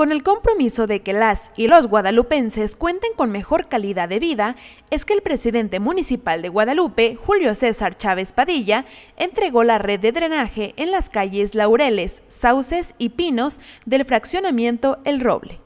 Con el compromiso de que las y los guadalupenses cuenten con mejor calidad de vida, es que el presidente municipal de Guadalupe, Julio César Chávez Padilla, entregó la red de drenaje en las calles Laureles, Sauces y Pinos del fraccionamiento El Roble.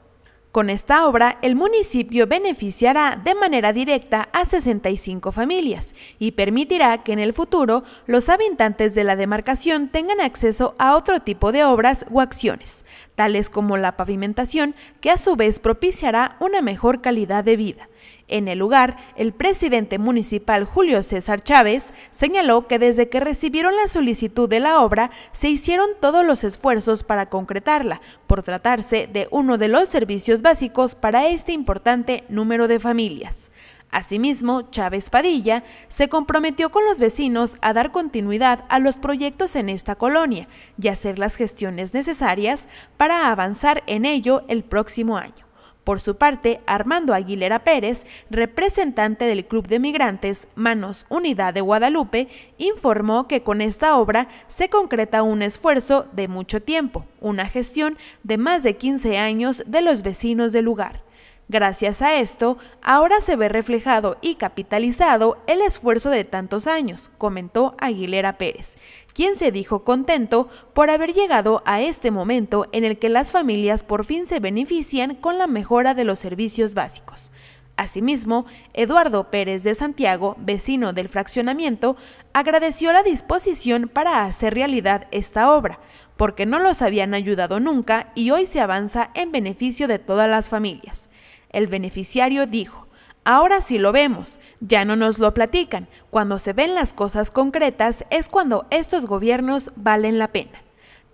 Con esta obra, el municipio beneficiará de manera directa a 65 familias y permitirá que en el futuro los habitantes de la demarcación tengan acceso a otro tipo de obras o acciones, tales como la pavimentación, que a su vez propiciará una mejor calidad de vida en el lugar, el presidente municipal Julio César Chávez señaló que desde que recibieron la solicitud de la obra se hicieron todos los esfuerzos para concretarla, por tratarse de uno de los servicios básicos para este importante número de familias. Asimismo, Chávez Padilla se comprometió con los vecinos a dar continuidad a los proyectos en esta colonia y hacer las gestiones necesarias para avanzar en ello el próximo año. Por su parte, Armando Aguilera Pérez, representante del Club de Migrantes Manos Unidad de Guadalupe, informó que con esta obra se concreta un esfuerzo de mucho tiempo, una gestión de más de 15 años de los vecinos del lugar. Gracias a esto, ahora se ve reflejado y capitalizado el esfuerzo de tantos años, comentó Aguilera Pérez, quien se dijo contento por haber llegado a este momento en el que las familias por fin se benefician con la mejora de los servicios básicos. Asimismo, Eduardo Pérez de Santiago, vecino del fraccionamiento, agradeció la disposición para hacer realidad esta obra, porque no los habían ayudado nunca y hoy se avanza en beneficio de todas las familias. El beneficiario dijo, Ahora sí lo vemos, ya no nos lo platican. Cuando se ven las cosas concretas es cuando estos gobiernos valen la pena.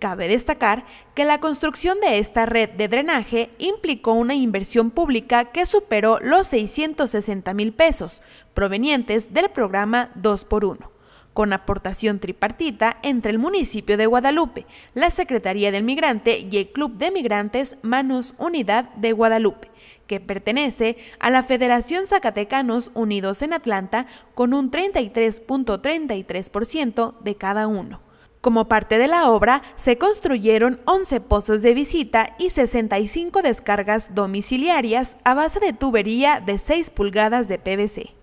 Cabe destacar que la construcción de esta red de drenaje implicó una inversión pública que superó los 660 mil pesos, provenientes del programa 2x1 con aportación tripartita entre el municipio de Guadalupe, la Secretaría del Migrante y el Club de Migrantes Manus Unidad de Guadalupe, que pertenece a la Federación Zacatecanos Unidos en Atlanta con un 33.33% de cada uno. Como parte de la obra, se construyeron 11 pozos de visita y 65 descargas domiciliarias a base de tubería de 6 pulgadas de PVC.